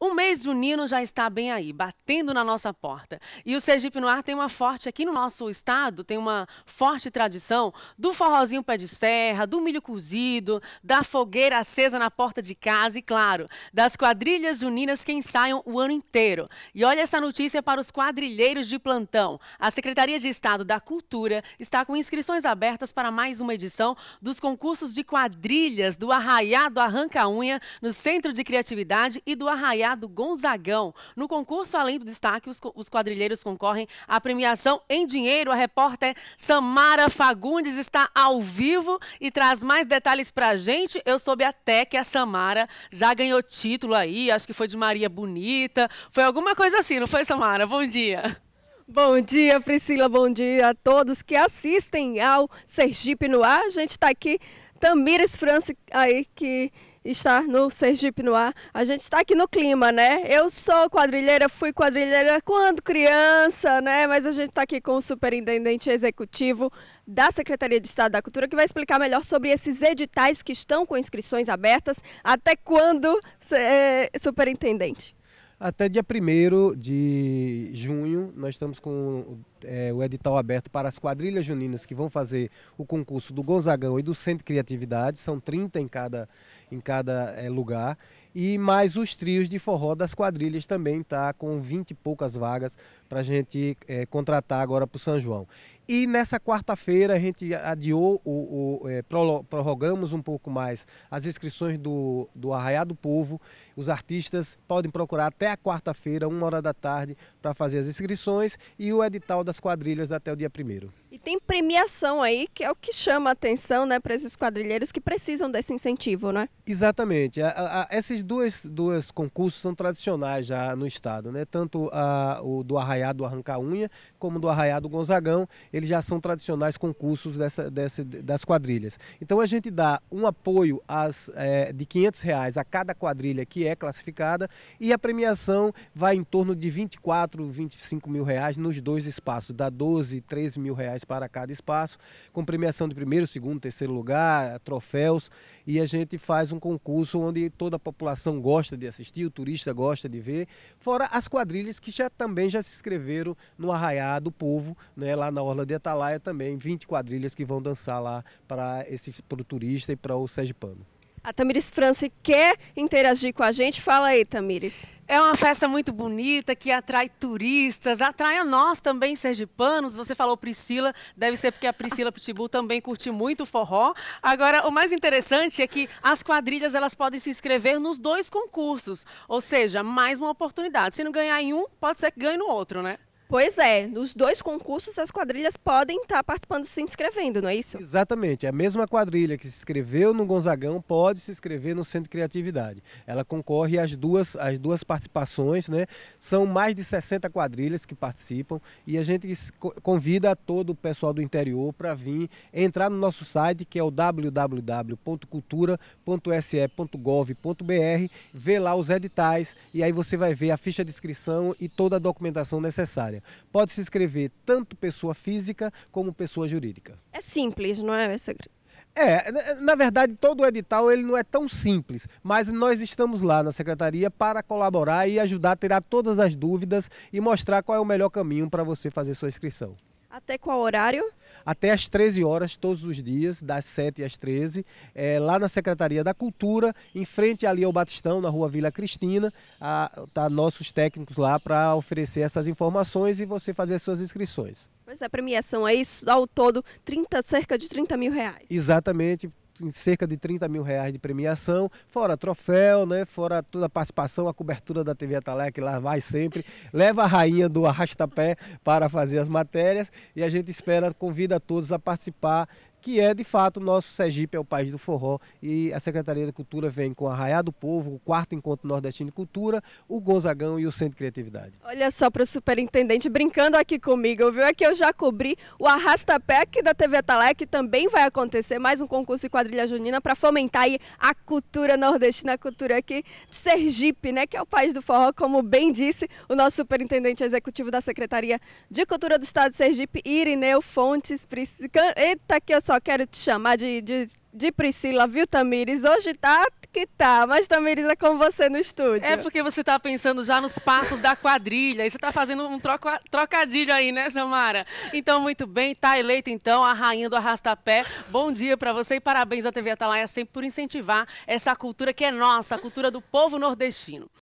O mês junino já está bem aí, batendo na nossa porta. E o Sergipe Noir tem uma forte, aqui no nosso estado, tem uma forte tradição do forrozinho pé de serra, do milho cozido, da fogueira acesa na porta de casa e, claro, das quadrilhas juninas que ensaiam o ano inteiro. E olha essa notícia para os quadrilheiros de plantão. A Secretaria de Estado da Cultura está com inscrições abertas para mais uma edição dos concursos de quadrilhas do Arraiado do Arranca-Unha, no Centro de Criatividade e do Arraiado do Gonzagão. No concurso, além do destaque, os, os quadrilheiros concorrem à premiação em dinheiro. A repórter Samara Fagundes está ao vivo e traz mais detalhes para a gente. Eu soube até que a Samara já ganhou título aí, acho que foi de Maria Bonita, foi alguma coisa assim, não foi, Samara? Bom dia. Bom dia, Priscila. Bom dia a todos que assistem ao Sergipe no Ar. A gente está aqui, Tamires França aí que estar no Sergipe no ar. A gente está aqui no clima, né? Eu sou quadrilheira, fui quadrilheira quando criança, né? Mas a gente está aqui com o superintendente executivo da Secretaria de Estado da Cultura, que vai explicar melhor sobre esses editais que estão com inscrições abertas. Até quando, é, superintendente? Até dia 1 de junho, nós estamos com é, o edital aberto para as quadrilhas juninas que vão fazer o concurso do Gonzagão e do Centro de Criatividade. São 30 em cada em cada é, lugar. E mais os trios de forró das quadrilhas também está com 20 e poucas vagas para a gente é, contratar agora para o São João. E nessa quarta-feira a gente adiou, o, o é, prorrogamos um pouco mais as inscrições do, do Arraiá do Povo. Os artistas podem procurar até a quarta-feira, uma hora da tarde, para fazer as inscrições e o edital das quadrilhas até o dia primeiro. E tem premiação aí, que é o que chama a atenção né, para esses quadrilheiros que precisam desse incentivo, não é Exatamente. A, a, esses dois, dois concursos são tradicionais já no estado, né? Tanto a, o do Arraiado Arranca Unha como do Arraiado Gonzagão, eles já são tradicionais concursos dessa, dessa, das quadrilhas. Então a gente dá um apoio às, é, de 500 reais a cada quadrilha que é classificada e a premiação vai em torno de 24, 25 mil reais nos dois espaços, dá 12, 13 mil reais para cada espaço, com premiação de primeiro, segundo, terceiro lugar, troféus e a gente faz um um concurso onde toda a população gosta de assistir, o turista gosta de ver, fora as quadrilhas que já também já se inscreveram no Arraiá do Povo, né, lá na Orla de Atalaia também, 20 quadrilhas que vão dançar lá para o turista e para o Sergipano. A Tamires França quer interagir com a gente. Fala aí, Tamires. É uma festa muito bonita que atrai turistas, atrai a nós também, sergipanos. Você falou Priscila, deve ser porque a Priscila Pitbull também curte muito forró. Agora, o mais interessante é que as quadrilhas elas podem se inscrever nos dois concursos, ou seja, mais uma oportunidade. Se não ganhar em um, pode ser que ganhe no outro, né? Pois é, nos dois concursos as quadrilhas podem estar tá participando se inscrevendo, não é isso? Exatamente, é a mesma quadrilha que se inscreveu no Gonzagão pode se inscrever no Centro de Criatividade. Ela concorre às duas, às duas participações, né? São mais de 60 quadrilhas que participam e a gente convida todo o pessoal do interior para vir entrar no nosso site que é o www.cultura.se.gov.br, ver lá os editais e aí você vai ver a ficha de inscrição e toda a documentação necessária. Pode se inscrever tanto pessoa física como pessoa jurídica. É simples, não é, essa? É, na verdade, todo o edital ele não é tão simples, mas nós estamos lá na secretaria para colaborar e ajudar a tirar todas as dúvidas e mostrar qual é o melhor caminho para você fazer sua inscrição. Até qual horário? Até às 13 horas, todos os dias, das 7 às 13, é, lá na Secretaria da Cultura, em frente ali ao Batistão, na rua Vila Cristina. estão ah, tá nossos técnicos lá para oferecer essas informações e você fazer as suas inscrições. Pois a é, premiação é isso, ao todo, 30, cerca de 30 mil reais. Exatamente, cerca de 30 mil reais de premiação, fora troféu, né? Fora toda a participação, a cobertura da TV Atalé, que lá vai sempre. Leva a rainha do arrastapé para fazer as matérias e a gente espera, convida todos a participar que é de fato nosso Sergipe é o país do forró e a Secretaria da Cultura vem com Arraiá do Povo, o quarto encontro nordestino de cultura, o Gonzagão e o Centro de Criatividade. Olha só para o superintendente brincando aqui comigo, viu? É que eu já cobri o Arrastapé aqui da TV Talé, que também vai acontecer mais um concurso de quadrilha junina para fomentar aí a cultura nordestina, a cultura aqui de Sergipe, né? Que é o país do forró, como bem disse o nosso superintendente executivo da Secretaria de Cultura do Estado de Sergipe, Irineu Fontes. Eita, que eu só quero te chamar de, de, de Priscila, viu, Tamires? Hoje tá que tá, mas Tamires é com você no estúdio. É porque você tá pensando já nos passos da quadrilha, e você tá fazendo um troca, trocadilho aí, né, Samara? Então, muito bem, tá eleita então a rainha do arrastapé. Bom dia para você e parabéns à TV Atalaia sempre por incentivar essa cultura que é nossa, a cultura do povo nordestino.